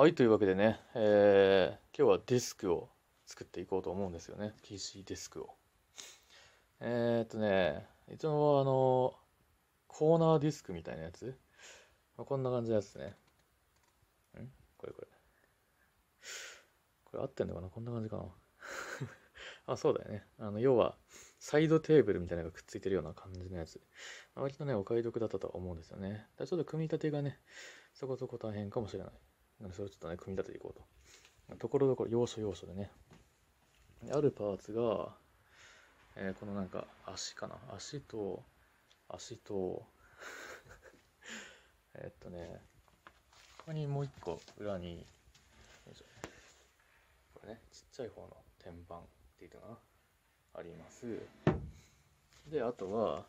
はい、というわけでね、えー、今日はディスクを作っていこうと思うんですよね。PC ディスクを。えー、っとね、いつもあの、コーナーディスクみたいなやつ。まあ、こんな感じのやつね。んこれこれ。これ合ってんのかなこんな感じかな あ、そうだよね。あの、要は、サイドテーブルみたいなのがくっついてるような感じのやつ。まあ、割とね、お買い得だったとは思うんですよね。だちょっと組み立てがね、そこそこ大変かもしれない。なのでそれをちょっとね、組み立てていこうと。ところどころ、要所要所でね。あるパーツが、えー、このなんか足かな。足と、足と えっとね、ここにもう一個裏に、これね、ちっちゃい方の天板っていうのかな。あります。で、あとは、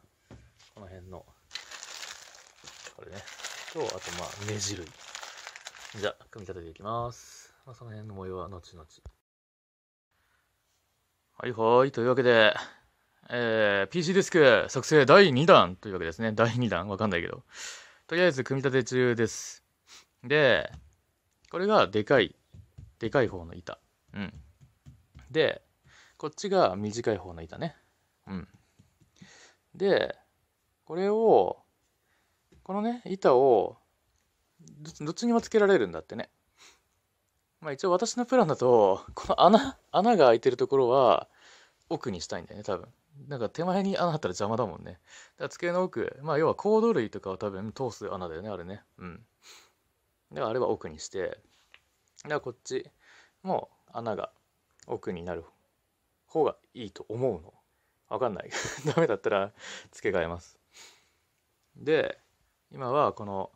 この辺の、これね。と、あとまあ、目、印じゃあ、組み立てていきます。まあ、その辺の模様は後々。はいはい。というわけで、えー、PC ディスク作成第2弾というわけですね。第2弾わかんないけど。とりあえず組み立て中です。で、これがでかい、でかい方の板。うん。で、こっちが短い方の板ね。うん。で、これを、このね、板をどっちにもつけられるんだってね。まあ一応私のプランだと、この穴、穴が開いてるところは奥にしたいんだよね、多分。なんか手前に穴あったら邪魔だもんね。だから机の奥、まあ要はコード類とかを多分通す穴だよね、あれね。うん。だからあれは奥にして、だからこっちも穴が奥になる方がいいと思うの。わかんない。ダメだったら付け替えます。で、今はこの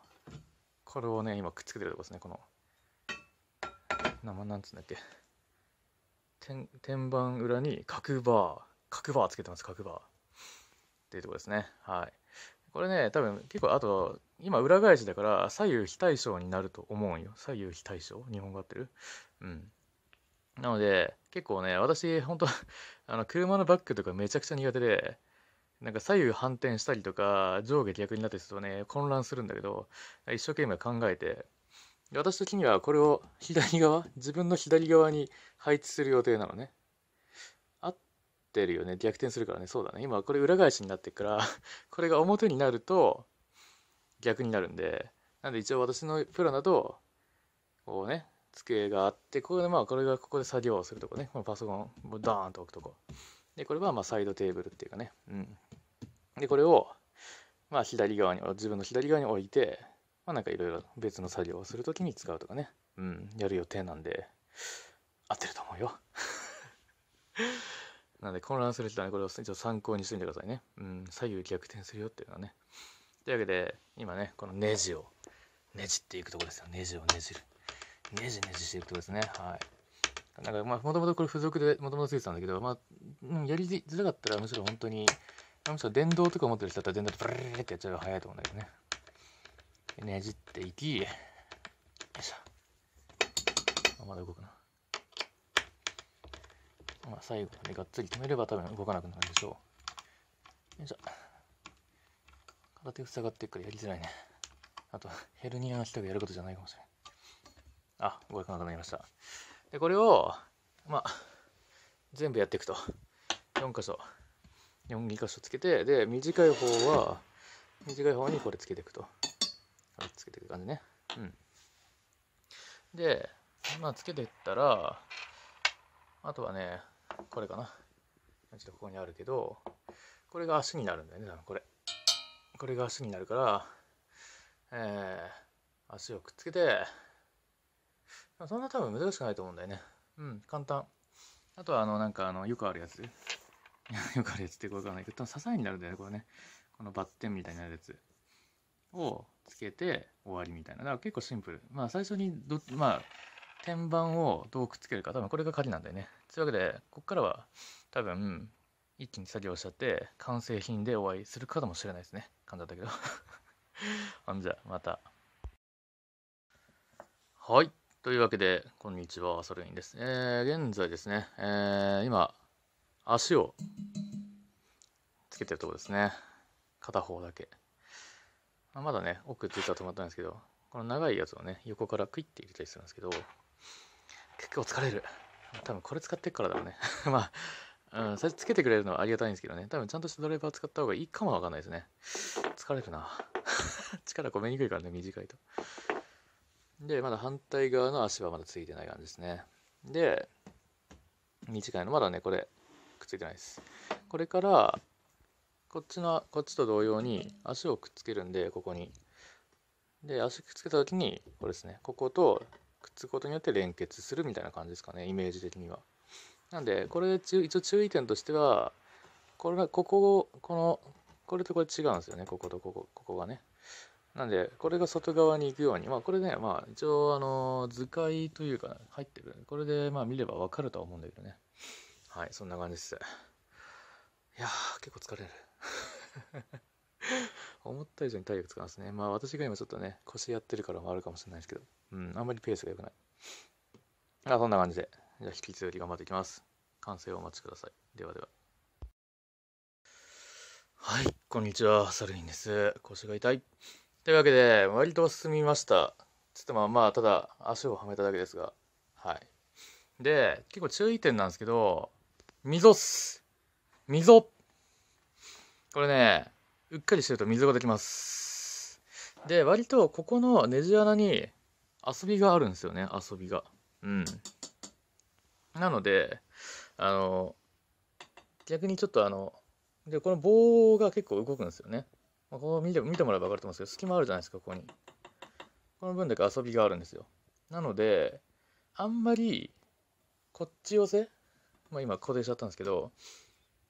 これをね今くっつけてるとこですねこの生なんつうんだっけ天天板裏に角バー角バーつけてます角バーっていうとこですねはいこれね多分結構あと今裏返しだから左右非対称になると思うんよ左右非対称日本語合ってるうんなので結構ね私本当あの車のバッグとかめちゃくちゃ苦手でなんか左右反転したりとか、上下逆になってするとね、混乱するんだけど、一生懸命考えて、私的にはこれを左側、自分の左側に配置する予定なのね。合ってるよね。逆転するからね。そうだね。今これ裏返しになってるから、これが表になると逆になるんで、なんで一応私のプランだと、こうね、机があって、これでまあこれがここで作業をするとこね。このパソコン、もダーンと置くとこ。で、これはまサイドテーブルっていうかね。うん。でこれをまあ左側に自分の左側に置いてまあなんかいろいろ別の作業をする時に使うとかねうんやる予定なんで合ってると思うよ なんで混乱する人はねこれをちょっと参考にしてみてくださいねうん左右逆転するよっていうのはねというわけで今ねこのネジをねじっていくとこですよネジをねじるねじねじしていくとこですねはいなんかまあもともとこれ付属でもともとついてたんだけどまあやりづらかったらむしろ本当にあの人電動とか持ってる人だったら電動でブルーってやっちゃえば早いと思うんだけどね。ねじっていき、よいしょ。あまだ動くな。まあ、最後までがっつり止めれば多分動かなくなるでしょう。よいしょ。片手塞がってくからやりづらいね。あと、ヘルニアの人がやることじゃないかもしれない。あ、動かなくなりました。で、これを、まあ、全部やっていくと。4箇所。42箇所つけてで短い方は短い方にこれつけていくとつけていく感じねうんでまあつけていったらあとはねこれかなちょっとここにあるけどこれが足になるんだよね多分これこれが足になるからえー、足をくっつけてそんな多分難しくないと思うんだよねうん簡単あとはあのなんかあのよくあるやつ よくあるやつってこうかないけど多分支えになるんだよねこれねこのバッテンみたいなやつをつけて終わりみたいなだから結構シンプルまあ最初にどまあ天板をどうくっつけるか多分これが鍵なんだよねというわけでこっからは多分一気に作業しちゃって完成品でお会いするかもしれないですね簡単だけど ほんじゃまたはいというわけでこんにちはソレインですえー、現在ですねえー、今足をつけてるとこですね片方だけまだね奥たら止まったんですけどこの長いやつをね横からクイッて入れたりするんですけど結構疲れる多分これ使ってっからだろうね まあ、うん、最初つけてくれるのはありがたいんですけどね多分ちゃんとしたドライバー使った方がいいかもわかんないですね疲れるな 力込めにくいからね短いとでまだ反対側の足はまだついてない感じですねで短いのまだねこれくっついてないですこれからこっちのこっちと同様に足をくっつけるんでここにで足くっつけた時にこれですねこことくっつくことによって連結するみたいな感じですかねイメージ的にはなんでこれ一応注意点としてはこれがここをこのこれとこれ違うんですよねこことここここがねなんで、これが外側に行くように、まあ、これね、まあ、一応、あの、図解というか、入ってる。これで、まあ、見ればわかるとは思うんだけどね。はいそんな感じですいや結構疲れる 思った以上に体力使いますねまあ私が今ちょっとね腰やってるからもあるかもしれないですけどうんあんまりペースが良くないあそんな感じでじゃあ引き続き頑張っていきます完成をお待ちくださいではでははいこんにちはサルインです腰が痛いというわけで割と進みましたちょっとまあまあただ足をはめただけですがはいで結構注意点なんですけど溝っす。溝。これね、うっかりしてると溝ができます。で、割とここのネジ穴に遊びがあるんですよね、遊びが。うん。なので、あの、逆にちょっとあの、で、この棒が結構動くんですよね。まあ、ここ見て見てもらえば分かると思うんですけど、隙間あるじゃないですか、ここに。この分だけ遊びがあるんですよ。なので、あんまり、こっち寄せまあ、今固定しちゃったんですけど、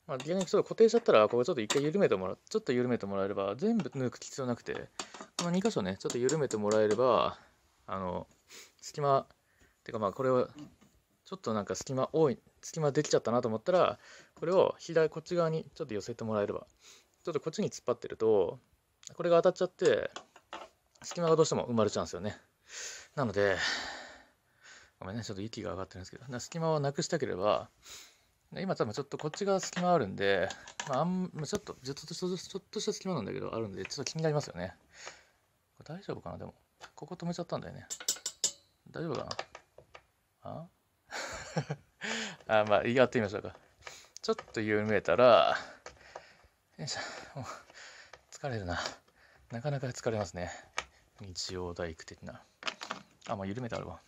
まあ、逆にちょっと固定しちゃったらここちょっと一回緩めてもらちょっと緩めてもらえれば全部抜く必要なくてこの2箇所ねちょっと緩めてもらえればあの隙間っていうかまあこれをちょっとなんか隙間多い隙間できちゃったなと思ったらこれを左こっち側にちょっと寄せてもらえればちょっとこっちに突っ張ってるとこれが当たっちゃって隙間がどうしても生まれちゃうんですよねなのでごめんね、ちょっと息が上がってるんですけど、隙間をなくしたければ、今多分ちょっとこっち側隙間あるんで、まあ、ちょっと、ちょっと、ちょっとした隙間なんだけど、あるんで、ちょっと気になりますよね。これ大丈夫かなでも、ここ止めちゃったんだよね。大丈夫かなあ あ、まあ、やってみましょうか。ちょっと緩めたら、よいしょ、疲れるな。なかなか疲れますね。日曜大工的な。あ、まあ、緩めてあるわ。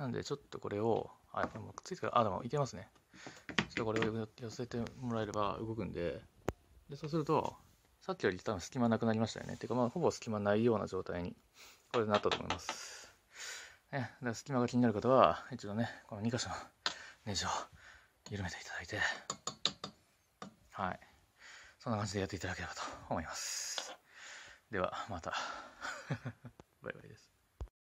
なんで、ちょっとこれを、あ、でもついてあ、でもいけますね。ちょっとこれを寄せてもらえれば動くんで、でそうすると、さっきより多分隙間なくなりましたよね。てか、まあ、ほぼ隙間ないような状態に、これでなったと思います。ね、だから隙間が気になる方は、一度ね、この2箇所のネジを緩めていただいて、はい。そんな感じでやっていただければと思います。では、また。バイバイです。